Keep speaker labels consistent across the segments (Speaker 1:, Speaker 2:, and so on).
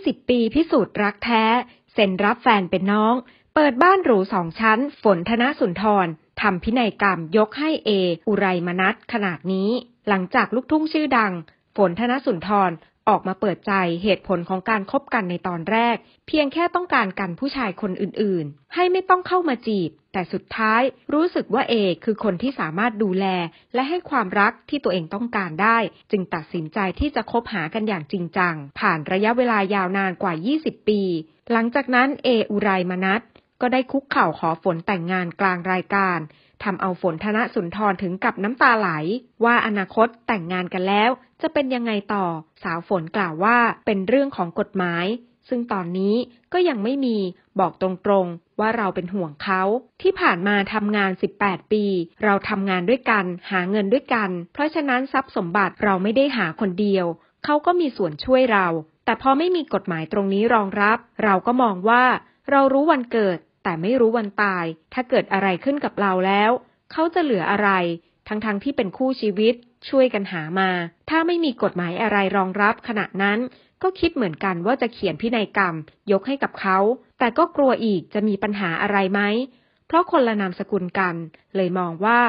Speaker 1: 20 ปีพิสูจน์รักแท้ เซ็นรับแฟนเป็นน้อง เปิดบ้านหรูสองชั้นฝนธนสุนทรทำพินัยกรรมยกให้เออุไรมนัทขนาดนี้ หลังจากลูกทุ่งชื่อดังฝนธนสุนทรออกมาเปิดใจเหตุผลของการคบกันในตอนแรก เพียงแค่ต้องการกันผู้ชายคนอื่นๆ ให้ไม่ต้องเข้ามาจีบ แต่สุดท้ายรู้สึกว่าเอกคือคนที่สามารถดูแล และให้ความรักที่ตัวเองต้องการได้ จึงตัดสินใจที่จะคบหากันอย่างจริงจัง ผ่านระยะเวลายาวนานกว่า 20 ปี หลังจากนั้น เออุไรมนัทก็ได้คุกเข่าขอฝนแต่งงานกลางรายการทำเอาฝนธนสุนทรถึงกับน้ำตาไหล ว่าอนาคตแต่งงานกันแล้ว จะเป็นยังไงต่อ สาวฝนกล่าวว่าเป็นเรื่องของกฎหมาย ซึ่งตอนนี้ก็ยังไม่มีบอกตรงๆว่าเราเป็นห่วงเขา ที่ผ่านมาทำงาน 18 ปี เราทำงานด้วยกันหาเงินด้วยกัน เพราะฉะนั้นทรัพย์สมบัติเราไม่ได้หาคนเดียวเขาก็มีส่วนช่วยเรา แต่พอไม่มีกฎหมายตรงนี้รองรับ เราก็มองว่า เรารู้วันเกิดแต่ไม่รู้วันตาย ถ้าเกิดอะไรขึ้นกับเราแล้ว เขาจะเหลืออะไร ทั้งๆทที่เป็นคู่ชีวิต ช่วยกันหามา ถ้าไม่มีกฎหมายอะไรรองรับขณะนั้น ก็คิดเหมือนกันว่าจะเขียนพินัยกรรม ยกให้กับเขา แต่ก็กลัวอีกจะมีปัญหาอะไรไหม เพราะคนละนามสกุลกัน เลยมองว่า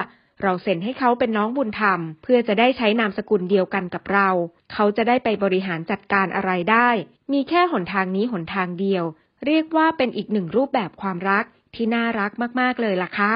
Speaker 1: เราเซ็นให้เขาเป็นน้องบุญธรรม เพื่อจะได้ใช้นามสกุลเดียวกันกับเรา เขาจะได้ไปบริหารจัดการอะไรได้ มีแค่หนทางนี้หนทางเดียวเรียกว่าเป็นอีกหนึ่งรูปแบบความรักที่น่ารักมากๆ เลยล่ะค่ะ